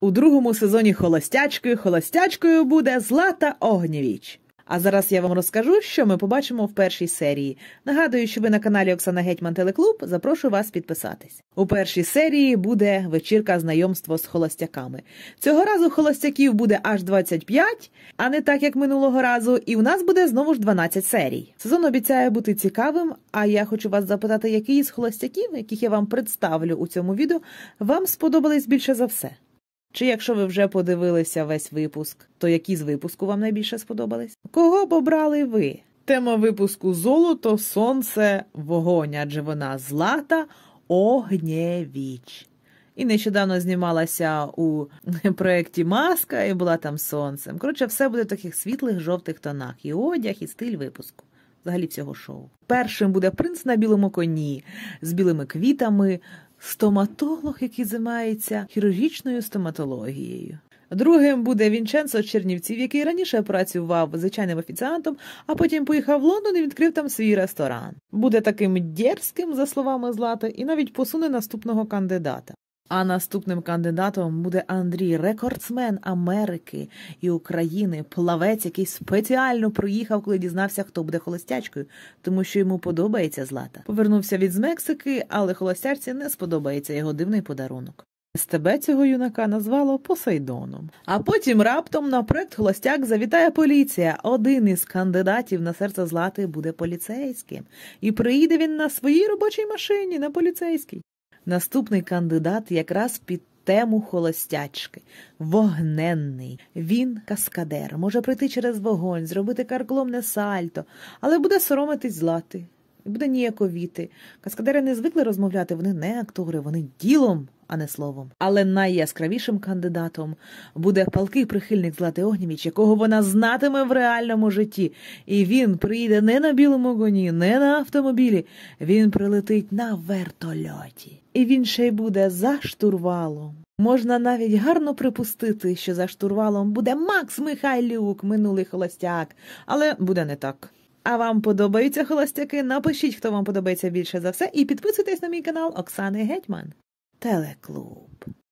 У другому сезоні холостячкою холостячкою буде Злата Огнєвіч. А зараз я вам розкажу, що ми побачимо в першій серії. Нагадую, що ви на каналі Оксана Гетьман Телеклуб. Запрошую вас підписатись. У першій серії буде вечірка знайомство з холостяками. Цього разу холостяків буде аж 25, а не так як минулого разу. І у нас буде знову ж 12 серій. Сезон обіцяє бути цікавим. А я хочу вас запитати, який із холостяків, яких я вам представлю у цьому відео, вам сподобались більше за все. Чи якщо ви вже подивилися весь випуск, то які з випуску вам найбільше сподобались? Кого б обрали ви? Тема випуску золото, сонце, вогонь, адже вона злата огнєвіч. І нещодавно знімалася у проєкті Маска і була там сонцем. Коротше, все буде в таких світлих жовтих тонах, і одяг, і стиль випуску взагалі всього шоу. Першим буде принц на білому коні з білими квітами, стоматолог, який займається хірургічною стоматологією. Другим буде Вінченцо Чернівців, який раніше працював звичайним офіціантом, а потім поїхав в Лондон і відкрив там свій ресторан. Буде таким дерзким, за словами злата, і навіть посуне наступного кандидата. А наступним кандидатом буде Андрій, рекордсмен Америки і України, плавець, який спеціально приїхав, коли дізнався, хто буде холостячкою, тому що йому подобається злата. Повернувся від з Мексики, але холостячці не сподобається його дивний подарунок. СТБ цього юнака назвало Посейдоном. А потім раптом на проект Холостяк завітає поліція. Один із кандидатів на серце злати буде поліцейським, і приїде він на своїй робочій машині на поліцейській. Наступний кандидат якраз під тему холостячки, вогненний. Він каскадер, може прийти через вогонь, зробити каркломне сальто, але буде соромитись злати, буде ніяковіти. Каскадери не звикли розмовляти, вони не актори, вони ділом а не словом. Але найяскравішим кандидатом буде палкий прихильник Злати Огнєвіч, якого вона знатиме в реальному житті. І він прийде не на білому коні, не на автомобілі. Він прилетить на вертольоті. І він ще й буде за штурвалом. Можна навіть гарно припустити, що за штурвалом буде Макс Михайлюк, минулий холостяк, але буде не так. А вам подобаються холостяки? Напишіть, хто вам подобається більше за все, і підписуйтесь на мій канал Оксани Гетьман. Teleklūp.